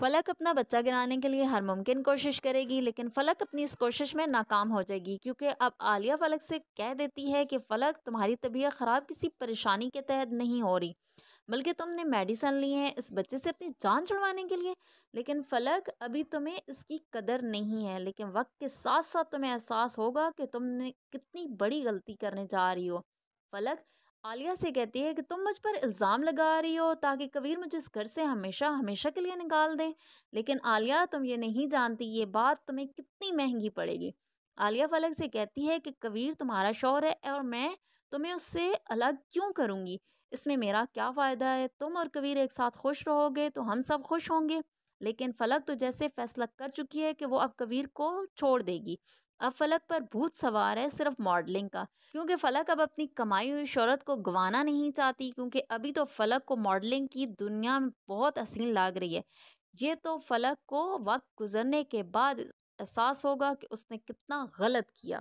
फलक अपना बच्चा गिराने के लिए हर मुमकिन कोशिश करेगी लेकिन फलक अपनी इस कोशिश में नाकाम हो जाएगी क्योंकि अब आलिया फलक से कह देती है कि फलक तुम्हारी तबीयत ख़राब किसी परेशानी के तहत नहीं हो रही बल्कि तुमने मेडिसन ली है इस बच्चे से अपनी जान छुड़वाने के लिए लेकिन फलक अभी तुम्हें इसकी कदर नहीं है लेकिन वक्त के साथ साथ तुम्हें एहसास होगा कि तुमने कितनी बड़ी गलती करने जा रही हो फलक आलिया से कहती है कि तुम मुझ पर इल्ज़ाम लगा रही हो ताकि कबीर मुझे इस घर से हमेशा हमेशा के लिए निकाल दें लेकिन आलिया तुम ये नहीं जानती ये बात तुम्हें कितनी महंगी पड़ेगी आलिया फलक से कहती है कि कबीर तुम्हारा शौर है और मैं तुम्हें उससे अलग क्यों करूँगी इसमें मेरा क्या फ़ायदा है तुम और कबीर एक साथ खुश रहोगे तो हम सब खुश होंगे लेकिन फलक तो जैसे फैसला कर चुकी है कि वो अब कबीर को छोड़ देगी अब फलक पर भूत सवार है सिर्फ मॉडलिंग का क्योंकि फलक अब अपनी कमाई हुई शहरत को गवाना नहीं चाहती क्योंकि अभी तो फलक को मॉडलिंग की दुनिया में बहुत हसीन लग रही है ये तो फलक को वक्त गुजरने के बाद एहसास होगा कि उसने कितना गलत किया